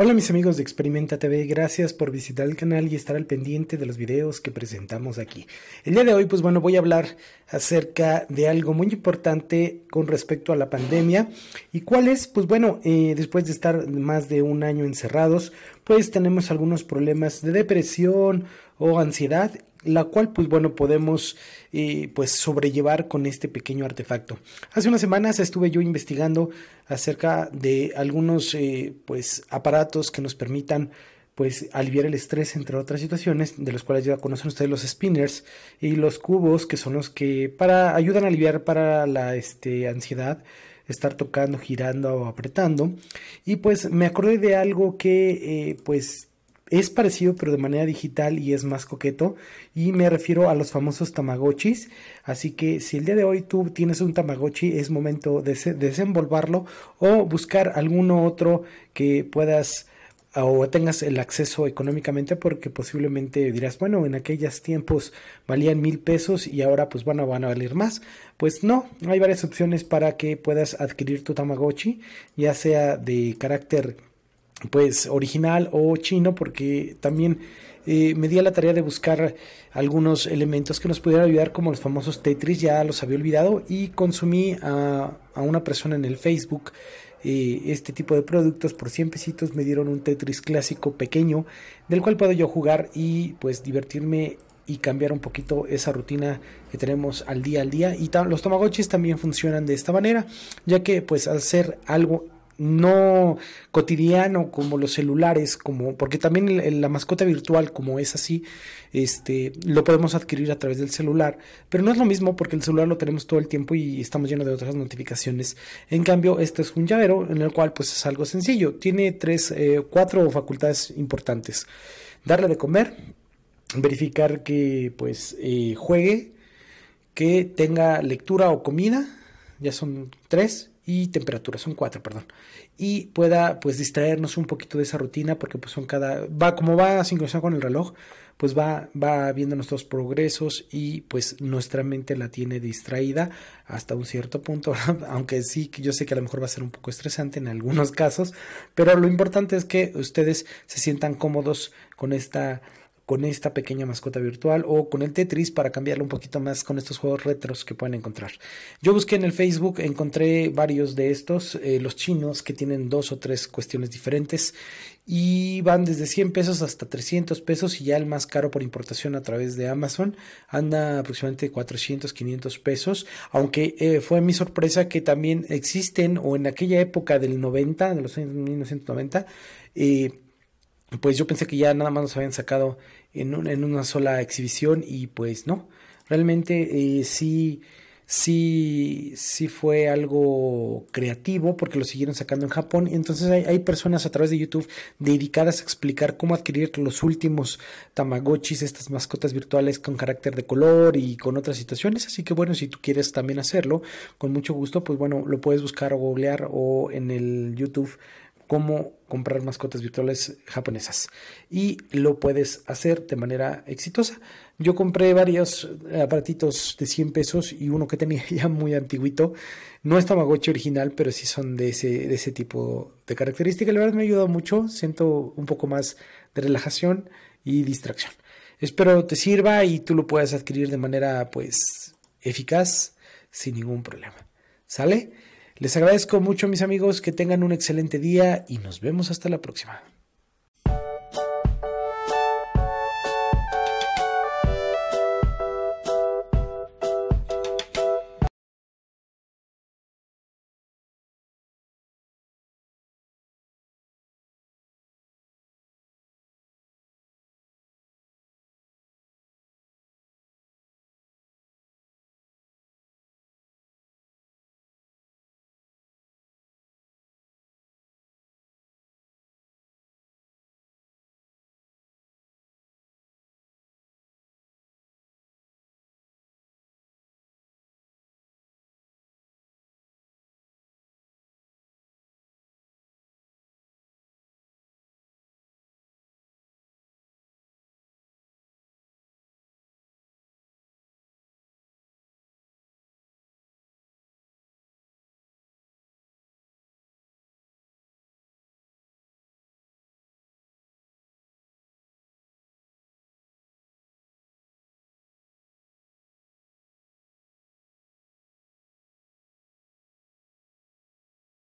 Hola mis amigos de Experimenta TV, gracias por visitar el canal y estar al pendiente de los videos que presentamos aquí. El día de hoy pues bueno voy a hablar acerca de algo muy importante con respecto a la pandemia y cuál es pues bueno eh, después de estar más de un año encerrados pues tenemos algunos problemas de depresión o ansiedad la cual pues bueno podemos eh, pues sobrellevar con este pequeño artefacto. Hace unas semanas estuve yo investigando acerca de algunos eh, pues aparatos que nos permitan pues aliviar el estrés entre otras situaciones, de los cuales ya conocen ustedes los spinners y los cubos que son los que para ayudan a aliviar para la este, ansiedad estar tocando, girando o apretando. Y pues me acordé de algo que eh, pues es parecido pero de manera digital y es más coqueto y me refiero a los famosos tamagotchis así que si el día de hoy tú tienes un tamagotchi es momento de desenvolverlo o buscar alguno otro que puedas ah, o tengas el acceso económicamente porque posiblemente dirás bueno en aquellos tiempos valían mil pesos y ahora pues bueno van a valer más pues no hay varias opciones para que puedas adquirir tu tamagotchi ya sea de carácter pues original o chino porque también eh, me di a la tarea de buscar algunos elementos que nos pudieran ayudar como los famosos Tetris, ya los había olvidado y consumí a, una persona en el Facebook eh, este tipo de productos por 100 pesitos me dieron un Tetris clásico pequeño del cual puedo yo jugar y pues divertirme y cambiar un poquito esa rutina que tenemos al día al día. Y los Tamagotchis también funcionan de esta manera, ya que pues al ser algo no cotidiano como los celulares, como porque también la mascota virtual como es así, este lo podemos adquirir a través del celular, pero no es lo mismo porque el celular lo tenemos todo el tiempo y estamos llenos de otras notificaciones. En cambio, este es un llavero en el cual pues es algo sencillo, tiene tres, eh, cuatro facultades importantes: darle de comer, verificar que pues eh, juegue, que tenga lectura o comida ya son tres y temperatura, son cuatro, perdón. Y pueda pues distraernos un poquito de esa rutina porque pues son cada, va como va sincronizado con el reloj, pues va, va viendo nuestros progresos y pues nuestra mente la tiene distraída hasta un cierto punto, aunque sí que yo sé que a lo mejor va a ser un poco estresante en algunos casos, pero lo importante es que ustedes se sientan cómodos con esta con esta pequeña mascota virtual o con el Tetris para cambiarlo un poquito más con estos juegos retros que pueden encontrar. Yo busqué en el Facebook, encontré varios de estos, eh, los chinos que tienen dos o tres cuestiones diferentes y van desde 100 pesos hasta 300 pesos y ya el más caro por importación a través de Amazon anda aproximadamente 400, 500 pesos, aunque eh, fue mi sorpresa que también existen o en aquella época del 90, de los años 1990, eh, pues yo pensé que ya nada más nos habían sacado en, una sola exhibición y pues no, realmente eh, sí, sí, sí fue algo creativo porque lo siguieron sacando en Japón. Entonces hay, hay, personas a través de YouTube dedicadas a explicar cómo adquirir los últimos Tamagotchis, estas mascotas virtuales con carácter de color y con otras situaciones. Así que bueno, si tú quieres también hacerlo, con mucho gusto, pues bueno, lo puedes buscar o googlear o en el YouTube cómo comprar mascotas virtuales japonesas y lo puedes hacer de manera exitosa. Yo compré varios eh, aparatitos de 100 pesos y uno que tenía ya muy antiguito. No es Tamagotchi original, pero sí son de ese, de ese tipo de características. La verdad me ha ayudado mucho, siento un poco más de relajación y distracción. Espero te sirva y tú lo puedas adquirir de manera pues eficaz sin ningún problema. ¿Sale? Les agradezco mucho, mis amigos, que tengan un excelente día y nos vemos hasta la próxima.